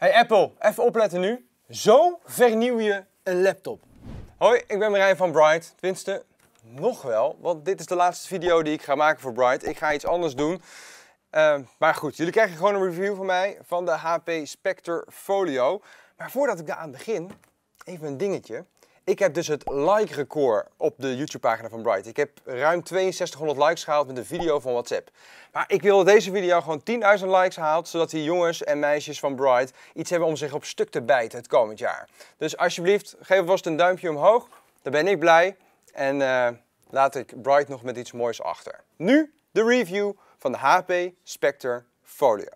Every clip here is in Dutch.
Hey Apple, even opletten nu. Zo vernieuw je een laptop. Hoi, ik ben Marijn van Bright. Tenminste, nog wel, want dit is de laatste video die ik ga maken voor Bright. Ik ga iets anders doen. Ehm, maar goed, jullie krijgen gewoon een review van mij van de HP Spectre Folio. Maar voordat ik daaraan begin, even een dingetje. Ik heb dus het like-record op de YouTube-pagina van Bright. Ik heb ruim 6200 likes gehaald met een video van WhatsApp. Maar ik wil deze video gewoon 10.000 likes haalt, zodat die jongens en meisjes van Bright iets hebben om zich op stuk te bijten het komend jaar. Dus alsjeblieft, geef vast een duimpje omhoog. Dan ben ik blij. En eh, laat ik Bright nog met iets moois achter. Nu de review van de HP Spectre Folio.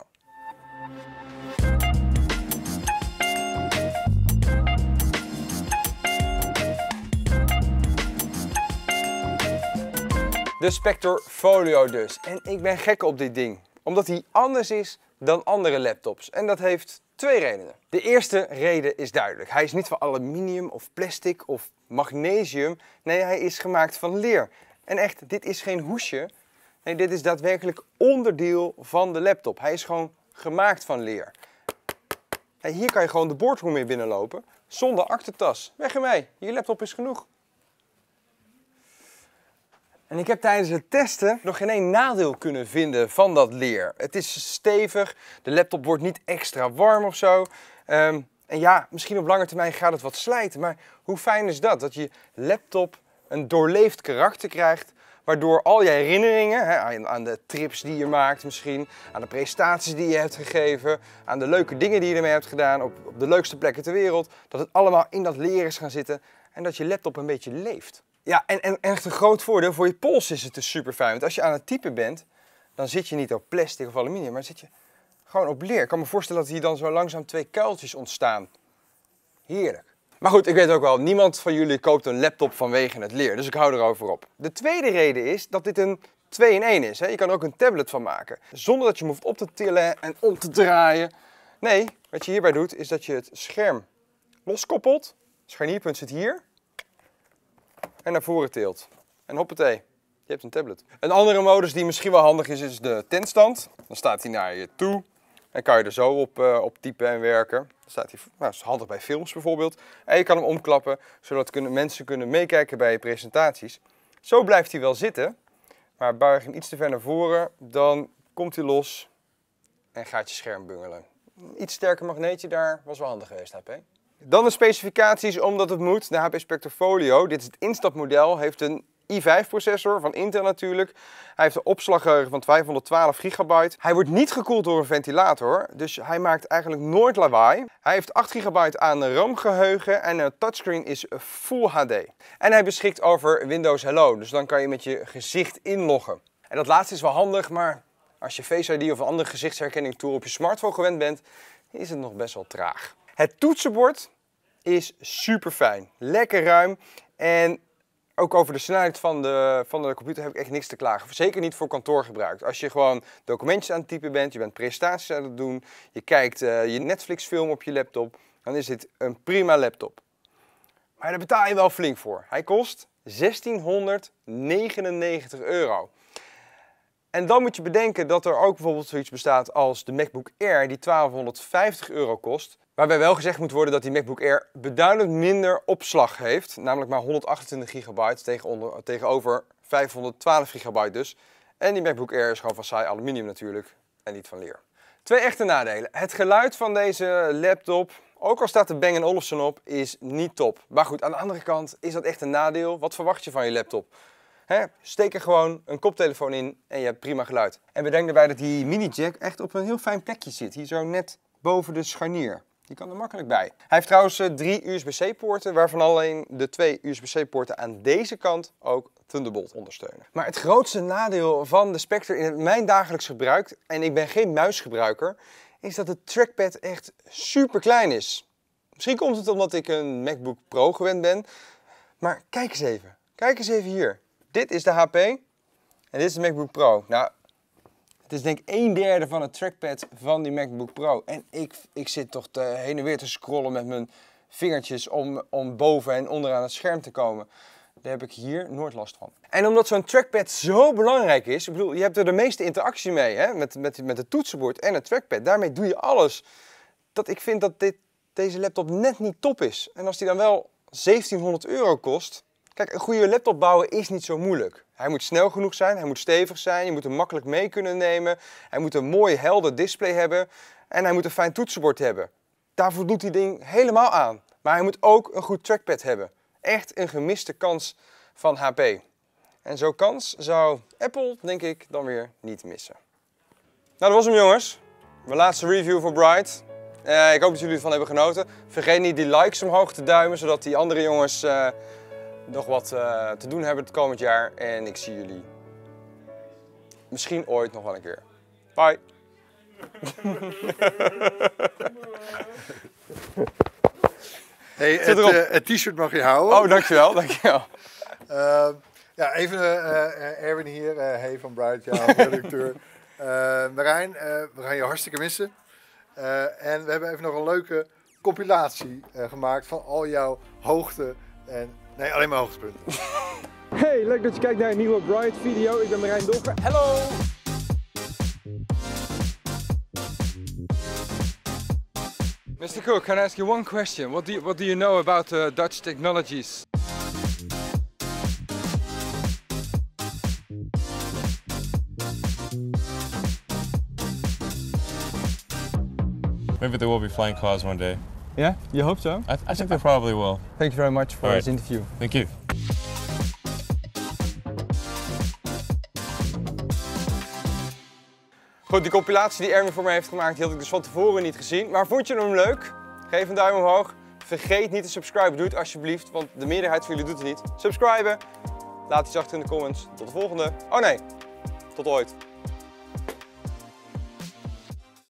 De Spector Folio dus. En ik ben gek op dit ding, omdat hij anders is dan andere laptops. En dat heeft twee redenen. De eerste reden is duidelijk. Hij is niet van aluminium of plastic of magnesium. Nee, hij is gemaakt van leer. En echt, dit is geen hoesje. Nee, dit is daadwerkelijk onderdeel van de laptop. Hij is gewoon gemaakt van leer. En hier kan je gewoon de boardroom mee binnenlopen zonder achtertas. Weg ermee, je laptop is genoeg. En ik heb tijdens het testen nog geen één nadeel kunnen vinden van dat leer. Het is stevig, de laptop wordt niet extra warm of zo. Ehm, en ja, misschien op lange termijn gaat het wat slijten, maar hoe fijn is dat? Dat je laptop een doorleefd karakter krijgt, waardoor al je herinneringen hè, aan de trips die je maakt misschien, aan de prestaties die je hebt gegeven, aan de leuke dingen die je ermee hebt gedaan, op, de leukste plekken ter wereld, dat het allemaal in dat leer is gaan zitten en dat je laptop een beetje leeft. Ja, en, en echt een groot voordeel voor je pols is het dus super fijn. Want als je aan het typen bent, dan zit je niet op plastic of aluminium, maar zit je gewoon op leer. Ik kan me voorstellen dat hier dan zo langzaam twee kuiltjes ontstaan. Heerlijk. Maar goed, ik weet ook wel, niemand van jullie koopt een laptop vanwege het leer, dus ik hou erover op. De tweede reden is dat dit een 2 in 1 is. Hè? Je kan er ook een tablet van maken, zonder dat je hem hoeft op te tillen en om te draaien. Nee, wat je hierbij doet, is dat je het scherm loskoppelt. Het scharnierpunt zit hier en naar voren tilt. En hoppatee, je hebt een tablet. Een andere modus die misschien wel handig is, is de tentstand. Dan staat hij naar je toe. En kan je er zo op, eh, op typen en werken. Dan staat hij, nou, is handig bij films bijvoorbeeld. En je kan hem omklappen, zodat kunnen, mensen kunnen meekijken bij je presentaties. Zo blijft hij wel zitten. Maar buig hem iets te ver naar voren, dan komt hij los en gaat je scherm bungelen. Een iets sterker magneetje daar was wel handig geweest, HP. Dan de specificaties, omdat het moet. De HP Spectrofolio, dit is het instapmodel, heeft een i5-processor van Intel natuurlijk. Hij heeft een opslaggeheugen van 512 gigabyte. Hij wordt niet gekoeld door een ventilator, dus hij maakt eigenlijk nooit lawaai. Hij heeft 8 gigabyte aan RAM-geheugen en het touchscreen is Full HD. En hij beschikt over Windows Hello, dus dan kan je met je gezicht inloggen. En dat laatste is wel handig, maar als je Face ID of een andere gezichtsherkenning tool op je smartphone gewend bent, is het nog best wel traag. Het toetsenbord is super fijn, lekker ruim en ook over de snelheid van de, van de computer heb ik echt niks te klagen. Zeker niet voor kantoorgebruik. Als je gewoon documentjes aan het typen bent, je bent presentaties aan het doen, je kijkt eh, je Netflix film op je laptop, dan is dit een prima laptop. Maar daar betaal je wel flink voor. Hij kost 1699 euro. En dan moet je bedenken dat er ook bijvoorbeeld zoiets bestaat als de MacBook Air, die 1250 euro kost. Waarbij wel gezegd moet worden dat die MacBook Air beduidend minder opslag heeft. Namelijk maar 128 gigabyte tegenover 512 gigabyte dus. En die MacBook Air is gewoon van saai aluminium natuurlijk en niet van leer. Twee echte nadelen. Het geluid van deze laptop, ook al staat de Bang Olufsen op, is niet top. Maar goed, aan de andere kant is dat echt een nadeel. Wat verwacht je van je laptop? steek er gewoon een koptelefoon in en je hebt prima geluid. En bedenk daarbij dat die mini-jack echt op een heel fijn plekje zit. Hier zo net boven de scharnier. Die kan er makkelijk bij. Hij heeft trouwens eh, drie USB-C-poorten, waarvan alleen de twee USB-C-poorten aan deze kant ook Thunderbolt ondersteunen. Maar het grootste nadeel van de Spectre in mijn dagelijks gebruik, en ik ben geen muisgebruiker, is dat het trackpad echt super klein is. Misschien komt het omdat ik een MacBook Pro gewend ben, maar kijk eens even. Kijk eens even hier. Dit is de HP en dit is de MacBook Pro. Nou, het is denk ik een derde van het trackpad van die MacBook Pro. En ik, ik zit toch te, heen en weer te scrollen met mijn vingertjes om, om boven en onderaan het scherm te komen. Daar heb ik hier nooit last van. En omdat zo'n trackpad zo belangrijk is, ik bedoel, je hebt er de meeste interactie mee, hè? Met, met, met het toetsenbord en het trackpad. Daarmee doe je alles. Dat ik vind dat dit, deze laptop net niet top is. En als die dan wel 1700 euro kost, Kijk, een goede laptop bouwen is niet zo moeilijk. Hij moet snel genoeg zijn, hij moet stevig zijn, je moet hem makkelijk mee kunnen nemen. Hij moet een mooi helder display hebben en hij moet een fijn toetsenbord hebben. Daar voldoet die ding helemaal aan. Maar hij moet ook een goed trackpad hebben. Echt een gemiste kans van HP. En zo'n kans zou Apple, denk ik, dan weer niet missen. Nou, dat was hem jongens. Mijn laatste review voor Bright. Eh, ik hoop dat jullie ervan hebben genoten. Vergeet niet die likes omhoog te duimen, zodat die andere jongens... Eh, nog wat eh, te doen hebben het komend jaar. En ik zie jullie misschien ooit nog wel een keer. Bye! Hey, het, eh, het t-shirt mag je houden. Oh, dankjewel, dankjewel. Uh, ja, even Erwin hier, hey van Bright, jouw redacteur. Marijn, we gaan je hartstikke missen. en we hebben even nog een leuke compilatie gemaakt van al jouw hoogte- en Nee, alleen maar hoogtepunten. hey, leuk dat je kijkt naar een nieuwe Bright video. Ik ben Marijn Dolker. Hallo! Mr. Cook, can I ask you one question? What do you, what do you know about uh, Dutch technologies? Maybe there will be flying cars one day. Ja, je hoopt zo. I, th I think they probably will. Thank you very much for this interview. Thank you. Goed, die compilatie die Erwin voor mij heeft gemaakt, die had ik dus van tevoren niet gezien. Maar vond je hem leuk? Geef een duim omhoog. Vergeet niet te subscriben. Doe het alsjeblieft, want de meerderheid van jullie doet het niet. Subscriben. Laat iets achter in de comments. Tot de volgende. Oh nee, tot ooit.